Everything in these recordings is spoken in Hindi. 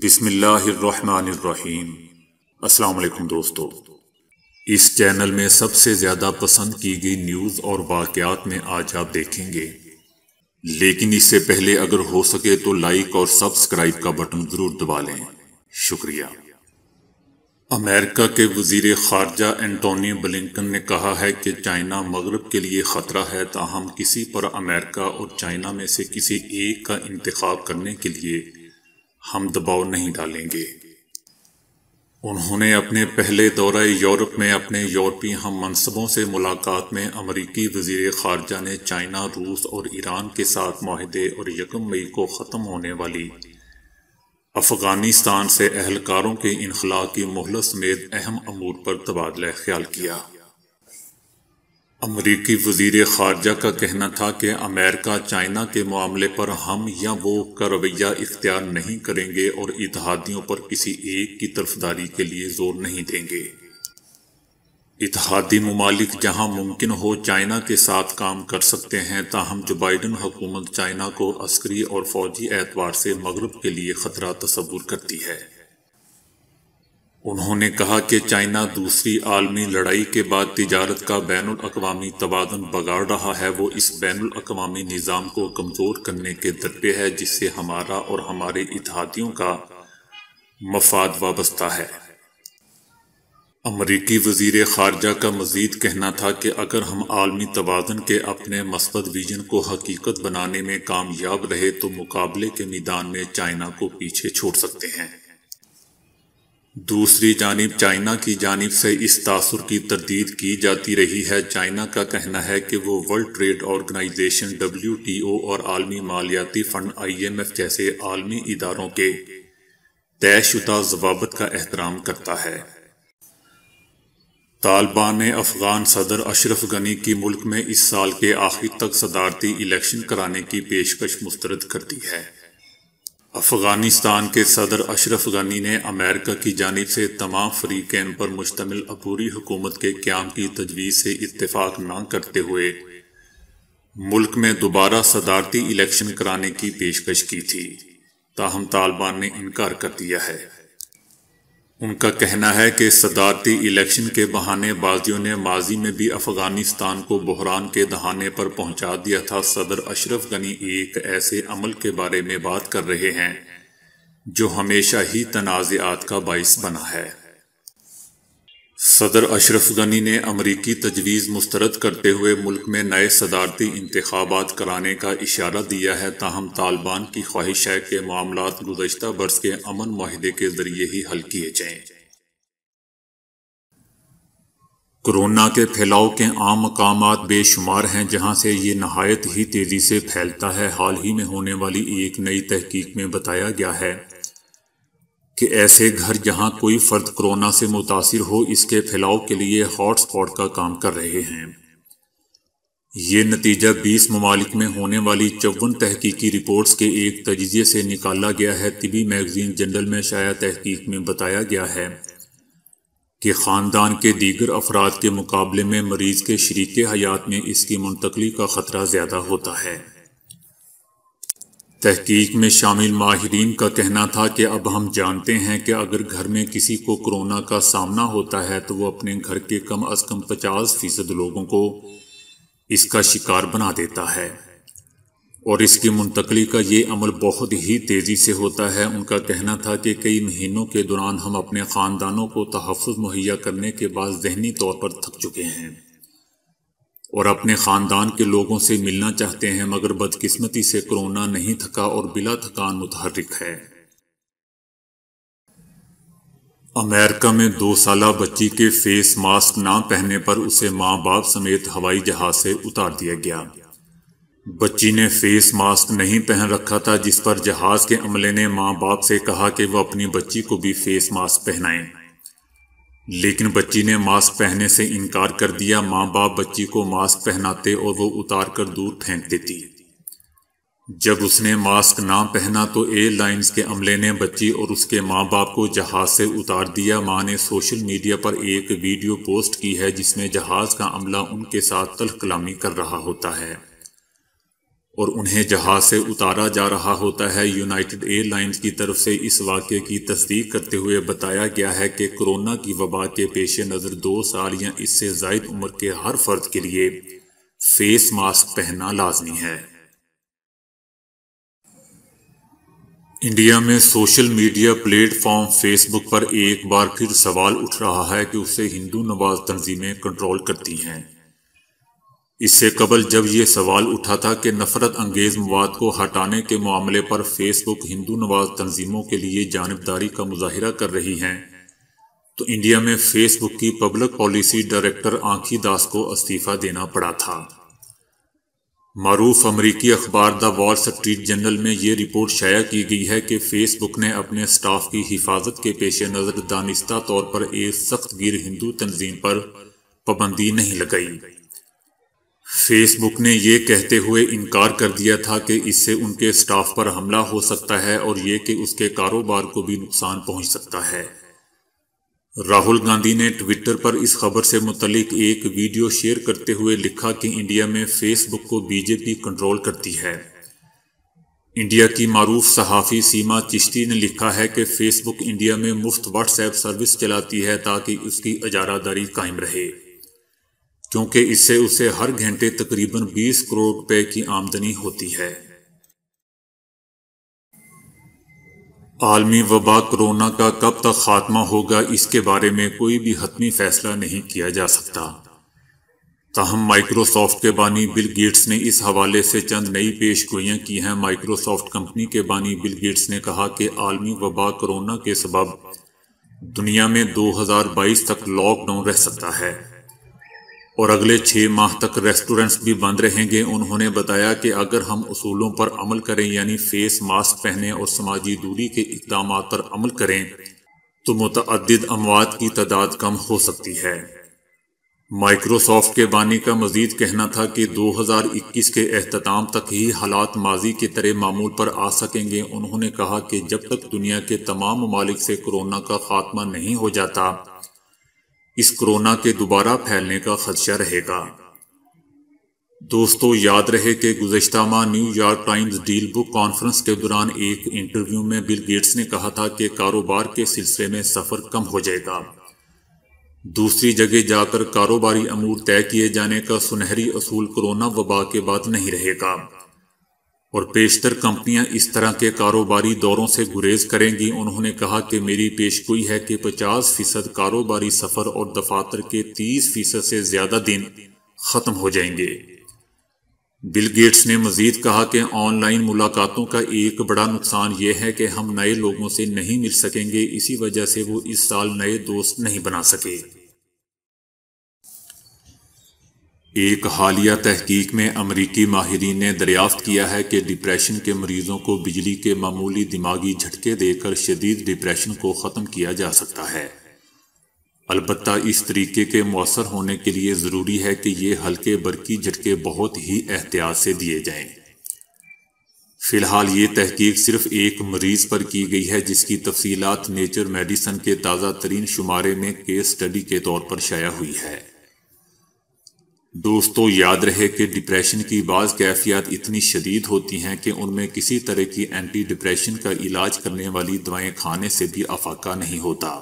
बिसमीम असलकुम दोस्तों इस चैनल में सबसे ज़्यादा पसंद की गई न्यूज़ और वाक़ात में आज आप देखेंगे लेकिन इससे पहले अगर हो सके तो लाइक और सब्सक्राइब का बटन ज़रूर दबा लें शुक्रिया अमेरिका के वजीर खारजा एंटोनी ब्लिंकन ने कहा है कि चाइना मगरब के लिए ख़तरा है ताहम किसी पर अमेरिका और चाइना में से किसी एक का इंतखब करने के लिए हम दबाव नहीं डालेंगे उन्होंने अपने पहले दौरे यूरोप में अपने यूरोपीय हम मनसबों से मुलाकात में अमरीकी वजीर खारजा ने चाइना रूस और ईरान के साथ माहदे और यकम मई को ख़त्म होने वाली अफगानिस्तान से अहलकारों के इनखला की मोहलत समेत अहम अमूर पर तबादला ख्याल किया अमरीकी वजीर खारजा का कहना था कि अमेरिका चाइना के मामले पर हम या वो का रवैया इख्तियार नहीं करेंगे और इतिहादियों पर किसी एक की तरफदारी के लिए जोर नहीं देंगे इतिहादी ममालिक जहाँ मुमकिन हो चाइना के साथ काम कर सकते हैं ताहम जो बाइडन हुकूमत चाइना को अस्करी और फौजी एतवार से मगरब के लिए ख़तरा तस्वूर करती है उन्होंने कहा कि चाइना दूसरी आलमी लड़ाई के बाद तजारत का बैन अवी तबादन बगाड़ रहा है वो इस बैन अवी निज़ाम को कमज़ोर करने के दरपे है जिससे हमारा और हमारे इतिहादियों का मफाद वाबस्ता है अमरीकी वजीर खारजा का मजीद कहना था कि अगर हम आलमी तोज़न के अपने मस्बत विजन को हकीकत बनाने में कामयाब रहे तो मुकाबले के मैदान में चाइना को पीछे छोड़ सकते हैं दूसरी जानब चाइना की जानब से इस तासर की तरदीद की जाती रही है चाइना का कहना है कि वो World Trade Organization W T O और आलमी मालियाती फ़ंड आई एम एफ जैसे आलमी इदारों के तयशुदा जवाबत का एहतराम करता है तालिबान ने अफगान सदर अशरफ गनी की मुल्क में इस साल के आखिर तक सदारती इलेक्शन कराने की पेशकश मुस्तरद कर दी है अफगानिस्तान के सदर अशरफ गनी ने अमेरिका की जानब से तमाम फरीकैन पर मुश्तमिल अबूरी हुकूमत के क्याम की तजवीज़ से इतफाक़ न करते हुए मुल्क में दोबारा सदारती इलेक्शन कराने की पेशकश की थी ताहम तालिबान ने इनकार कर दिया है उनका कहना है कि सदारती इलेक्शन के बहाने बाजियों ने माजी में भी अफगानिस्तान को बहरान के दहाने पर पहुंचा दिया था सदर अशरफ गनी एक ऐसे अमल के बारे में बात कर रहे हैं जो हमेशा ही तनाज़ात का बाइस बना है सदर अशरफ गनी ने अमरीकी तजवीज़ मुस्तरद करते हुए मुल्क में नए सदारती इंतबात कराने का इशारा दिया है ताहम तालिबान की ख्वाहिश है कि मामला गुजशत बरस के अमन माहदे के जरिए ही हल किए जाएँ कोरोना के फैलाव के आम मकाम बेशुमार हैं जहां से ये नहायत ही तेज़ी से फैलता है हाल ही में होने वाली एक नई तहकीक में बताया गया है कि ऐसे घर जहां कोई फर्द कोरोना से मुतासर हो इसके फैलाव के लिए हॉटस्पॉट का काम कर रहे हैं ये नतीजा 20 ममालिक में होने वाली चौवन तहकीकी रिपोर्ट्स के एक तजिए से निकाला गया है तिबी मैगजीन जनरल में शाया तहकीक में बताया गया है कि ख़ानदान के दीगर अफराद के मुकाबले में मरीज़ के शरीक हयात में इसकी मुंतकली का ख़तरा ज़्यादा होता है तहकीक में शामिल माहरीन का कहना था कि अब हम जानते हैं कि अगर घर में किसी को कोरोना का सामना होता है तो वो अपने घर के कम अज़ कम पचास फ़ीसद लोगों को इसका शिकार बना देता है और इसकी मुंतकली का ये अमल बहुत ही तेज़ी से होता है उनका कहना था कि कई महीनों के दौरान हम अपने ख़ानदानों को तहफ़ मुहैया करने के बाद जहनी तौर पर थक चुके हैं और अपने ख़ानदान के लोगों से मिलना चाहते हैं मगर बदकिस्मती से कोरोना नहीं थका और बिला थकान मुतहरक है अमेरिका में दो साल बच्ची के फेस मास्क ना पहनने पर उसे माँ बाप समेत हवाई जहाज से उतार दिया गया बच्ची ने फेस मास्क नहीं पहन रखा था जिस पर जहाज के अमले ने माँ बाप से कहा कि वह अपनी बच्ची को भी फेस मास्क पहनाएं। लेकिन बच्ची ने मास्क पहनने से इनकार कर दिया माँ बाप बच्ची को मास्क पहनाते और वो उतार कर दूर फेंक देती जब उसने मास्क ना पहना तो एयरलाइंस के अमले ने बच्ची और उसके माँ बाप को जहाज से उतार दिया माँ ने सोशल मीडिया पर एक वीडियो पोस्ट की है जिसमें जहाज का अमला उनके साथ तलख कलामी कर रहा होता है और उन्हें जहाज से उतारा जा रहा होता है यूनाइटेड एयरलाइंस की तरफ से इस वाक्य की तस्दीक करते हुए बताया गया है कि कोरोना की वबा के पेश नज़र दो साल या इससे जायद उम्र के हर फर्द के लिए फेस मास्क पहनना लाजमी है इंडिया में सोशल मीडिया प्लेटफॉर्म फेसबुक पर एक बार फिर सवाल उठ रहा है कि उसे हिंदू नवाज तंजीमें कंट्रोल करती हैं इससे कबल जब ये सवाल उठा था कि नफरत अंगेज मवाद को हटाने के मामले पर फेसबुक हिंदू नवाज तंजीमों के लिए जानबदारी का मुजाहरा कर रही हैं तो इंडिया में फेसबुक की पब्लिक पॉलिसी डायरेक्टर आंखी दास को इस्तीफा देना पड़ा था मरूफ अमरीकी अखबार द वॉल स्ट्रीट जर्नल में ये रिपोर्ट शाया की गई है कि फेसबुक ने अपने स्टाफ की हिफाजत के पेश नज़र दानिस्ता तौर पर एक सख्त गिर हिंदू तंजीम पर पाबंदी नहीं लगाई फेसबुक ने यह कहते हुए इनकार कर दिया था कि इससे उनके स्टाफ पर हमला हो सकता है और ये कि उसके कारोबार को भी नुकसान पहुंच सकता है राहुल गांधी ने ट्विटर पर इस खबर से मुतलिक एक वीडियो शेयर करते हुए लिखा कि इंडिया में फेसबुक को बीजेपी कंट्रोल करती है इंडिया की मरूफ सहाफ़ी सीमा चिश्ती ने लिखा है कि फेसबुक इंडिया में मुफ्त व्हाट्सएप सर्विस चलाती है ताकि उसकी अजारादारी कायम रहे क्योंकि इससे उसे हर घंटे तकरीबन 20 करोड़ रुपए की आमदनी होती है आलमी वबा कोरोना का कब तक खात्मा होगा इसके बारे में कोई भी हतमी फैसला नहीं किया जा सकता तहम माइक्रोसॉफ्ट के बानी बिल गेट्स ने इस हवाले से चंद नई पेश गोइयाँ की हैं माइक्रोसॉफ्ट कंपनी के बानी बिल गेट्स ने कहा कि आलमी वबा कोरोना के सबब दुनिया में 2022 तक लॉकडाउन रह सकता है और अगले छः माह तक रेस्टोरेंट्स भी बंद रहेंगे उन्होंने बताया कि अगर हम असूलों पर अमल करें यानी फेस मास्क पहने और समाजी दूरी के इकदाम पर अमल करें तो मुतद अमवात की तादाद कम हो सकती है माइक्रोसॉफ्ट के बानी का मजीद कहना था कि 2021 के अहतमाम तक ही हालात माजी की तरह मामूल पर आ सकेंगे उन्होंने कहा कि जब तक दुनिया के तमाम ममालिक से कोरोना का खात्मा नहीं हो जाता इस कोरोना के दोबारा फैलने का खदशा रहेगा दोस्तों याद रहे कि गुजशत माह New York Times DealBook conference के दौरान एक इंटरव्यू में बिल गेट्स ने कहा था कि कारोबार के सिलसिले में सफ़र कम हो जाएगा दूसरी जगह जाकर कारोबारी अमूर तय किए जाने का सुनहरी असूल कोरोना वबा के बाद नहीं रहेगा और बेशतर कंपनियां इस तरह के कारोबारी दौरों से गुरेज करेंगी उन्होंने कहा कि मेरी पेशगोई है कि 50 फीसद कारोबारी सफ़र और दफातर के 30 फीसद से ज़्यादा दिन ख़त्म हो जाएंगे बिल गेट्स ने मजीद कहा कि ऑनलाइन मुलाकातों का एक बड़ा नुकसान यह है कि हम नए लोगों से नहीं मिल सकेंगे इसी वजह से वो इस साल नए दोस्त नहीं बना सके एक हालिया तहकीक में अमरीकी माहरीन ने दरियाफ्त किया है कि डिप्रेशन के मरीजों को बिजली के मामूली दिमागी झटके देकर शदीद डिप्रेशन को ख़त्म किया जा सकता है अलबत् इस तरीके के मौसर होने के लिए ज़रूरी है कि ये हल्के बरकी झटके बहुत ही एहतियात से दिए जाएँ फ़िलहाल ये तहकीक सिर्फ एक मरीज़ पर की गई है जिसकी तफसीत नेचर मेडिसन के ताज़ा तरीन शुमारे में केस स्टडी के तौर पर शाया हुई है दोस्तों याद रहे कि डिप्रेशन की बाज़ कैफियत इतनी शदीद होती हैं कि उनमें किसी तरह की एंटी डिप्रेशन का इलाज करने वाली दवाएं खाने से भी अफाका नहीं होता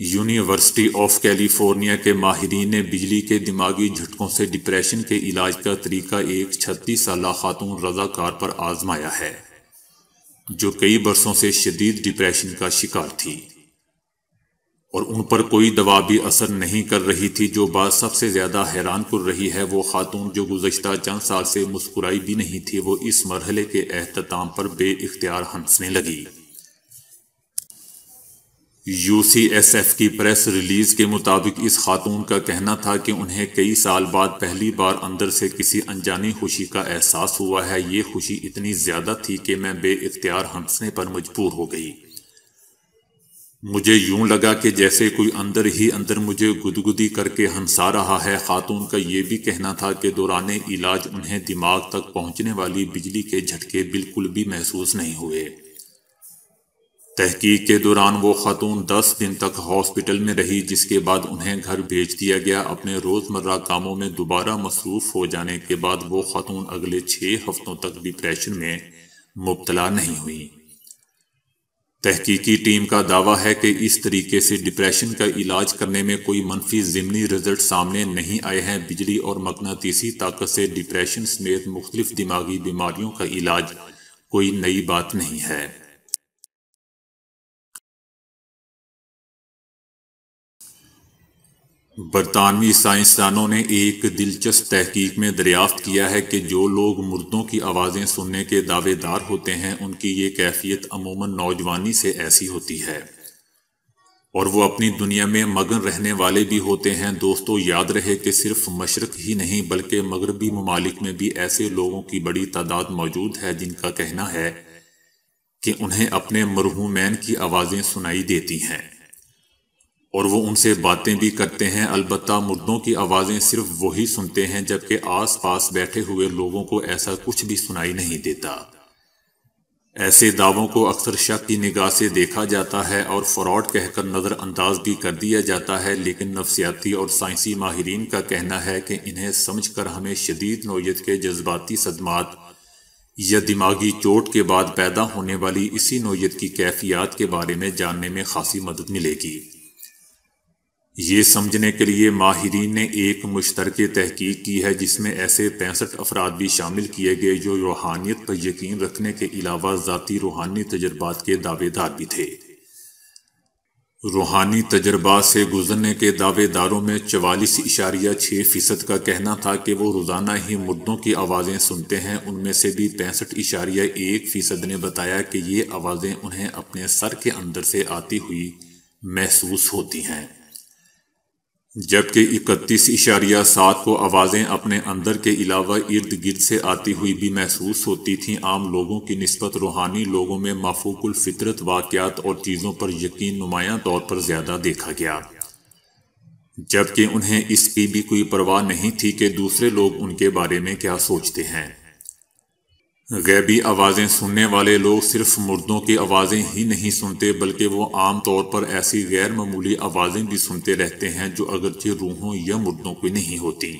यूनिवर्सिटी ऑफ कैलिफोर्निया के माहरीन ने बिजली के दिमागी झटकों से डिप्रेशन के इलाज का तरीका एक छत्तीस साल खातून रजाकार पर आजमाया है जो कई बरसों से शदीद डिप्रेशन का शिकार थी और उन पर कोई दवा भी असर नहीं कर रही थी जो बात सबसे ज़्यादा हैरान कर रही है वो खातून जो गुजशत चंद साल से मुस्कुराई भी नहीं थी वो इस मरहले के अहतमाम पर बे इख्तियार हंसने लगी यू सी एस एफ की प्रेस रिलीज़ के मुताबिक इस खातून का कहना था कि उन्हें कई साल बाद पहली बार अंदर से किसी अनजानी खुशी का एहसास हुआ है ये खुशी इतनी ज़्यादा थी कि मैं बे इख्तियार हंसने पर मजबूर हो गई मुझे यूं लगा कि जैसे कोई अंदर ही अंदर मुझे गुदगुदी करके हंसा रहा है खातून का ये भी कहना था कि दौरान इलाज उन्हें दिमाग तक पहुंचने वाली बिजली के झटके बिल्कुल भी महसूस नहीं हुए तहकीक के दौरान वो खातून दस दिन तक हॉस्पिटल में रही जिसके बाद उन्हें घर भेज दिया गया अपने रोज़मर्रा कामों में दोबारा मसरूफ़ हो जाने के बाद वो खातून अगले छः हफ्तों तक डिप्रेशन में मुबतला नहीं हुई तहकीकी टीम का दावा है कि इस तरीके से डिप्रेशन का इलाज करने में कोई मनफी ज़िमनी रिजल्ट सामने नहीं आए हैं बिजली और मकनातीसी ताकत से डिप्रेशन समेत मुख्तलिफ दिमागी बीमारियों का इलाज कोई नई बात नहीं है बरतानवी साइंसदानों ने एक दिलचस्प तहकीक में दरियाफ्त किया है कि जो लोग मुर्दों की आवाज़ें सुनने के दावेदार होते हैं उनकी ये कैफियत अमूमन नौजवानी से ऐसी होती है और वो अपनी दुनिया में मगन रहने वाले भी होते हैं दोस्तों याद रहे कि सिर्फ मशरक ही नहीं बल्कि मगरबी ममालिक में भी ऐसे लोगों की बड़ी तादाद मौजूद है जिनका कहना है कि उन्हें अपने मरहूमैन की आवाज़ें सुनाई देती हैं और वो उनसे बातें भी करते हैं अलबत् मुर्दों की आवाज़ें सिर्फ वही सुनते हैं जबकि आस पास बैठे हुए लोगों को ऐसा कुछ भी सुनाई नहीं देता ऐसे दावों को अक्सर शक की निगाह से देखा जाता है और फ्रॉड कहकर नज़रअंदाज भी कर दिया जाता है लेकिन नफसियाती और साइंसी माहरीन का कहना है कि इन्हें समझ कर हमें शदीद नोयत के जज्बाती सदमात या दिमागी चोट के बाद पैदा होने वाली इसी नोयत की कैफियत के बारे में जानने में खासी मदद मिलेगी ये समझने के लिए माहरीन ने एक मुश्तरक तहकीक की है जिसमें ऐसे पैंसठ अफराद भी शामिल किए गए जो रूहानियत पर यकीन रखने के अलावा ज़ाती रूहानी तजर्बात के दावेदार भी थे रूहानी तजर्बा से गुजरने के दावेदारों में चवालीस इशारिया छः फ़ीसद का कहना था कि वो रोज़ाना ही मुर्दों की आवाज़ें सुनते हैं उनमें से भी पैंसठ इशारिया एक फ़ीसद ने बताया कि ये आवाज़ें उन्हें अपने सर के अंदर से आती हुई महसूस होती हैं जबकि इकतीस इशारिया सात को आवाज़ें अपने अंदर के अलावा इर्द गिर्द से आती हुई भी महसूस होती थीं आम लोगों की नस्बत रूहानी लोगों में माफूकुल फितरत वाक़ात और चीज़ों पर यकीन नुमाया तौर पर ज़्यादा देखा गया जबकि उन्हें इसकी भी कोई परवाह नहीं थी कि दूसरे लोग उनके बारे में क्या सोचते हैं गैबी आवाज़ें सुनने वाले लोग सिर्फ मुर्दों की आवाज़ें ही नहीं सुनते बल्कि वो आम तौर पर ऐसी गैर मामूली आवाज़ें भी सुनते रहते हैं जो अगरचे रूहों या मुर्दों की नहीं होती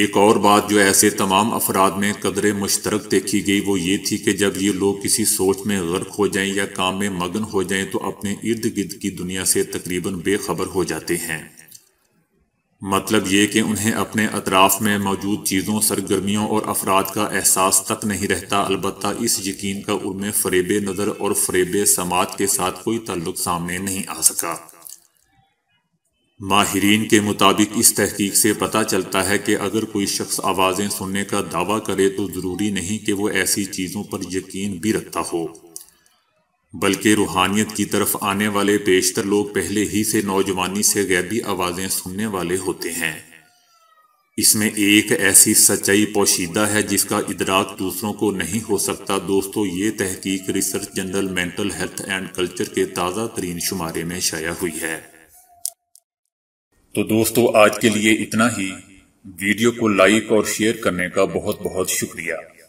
एक और बात जो ऐसे तमाम अफराद में कदर मुश्तरक देखी गई वो ये थी कि जब ये लोग किसी सोच में गर्क हो जाएं या काम में मगन हो जाएं तो अपने इर्द गिर्द की दुनिया से तकरीबन बेखबर हो जाते हैं मतलब ये कि उन्हें अपने अतराफ में मौजूद चीज़ों सरगर्मियों और अफराद का एहसास तक नहीं रहता अलबत् इस यकीन का उनमें फरेब नज़र और फरेब समात के साथ कोई ताल्लुक सामने नहीं आ सका माहरीन के मुताबिक इस तहकीक से पता चलता है कि अगर कोई शख्स आवाज़ें सुनने का दावा करे तो ज़रूरी नहीं कि वो ऐसी चीज़ों पर यकीन भी रखता हो बल्कि रूहानियत की तरफ आने वाले बेशतर लोग पहले ही से नौजवानी से गैबी आवाज़ें सुनने वाले होते हैं इसमें एक ऐसी सच्चाई पोशीदा है जिसका इदराक दूसरों को नहीं हो सकता दोस्तों ये तहकीक research journal mental health and culture के ताज़ा तरीन शुमारे में शाया हुई है तो दोस्तों आज के लिए इतना ही वीडियो को लाइक और शेयर करने का बहुत बहुत शुक्रिया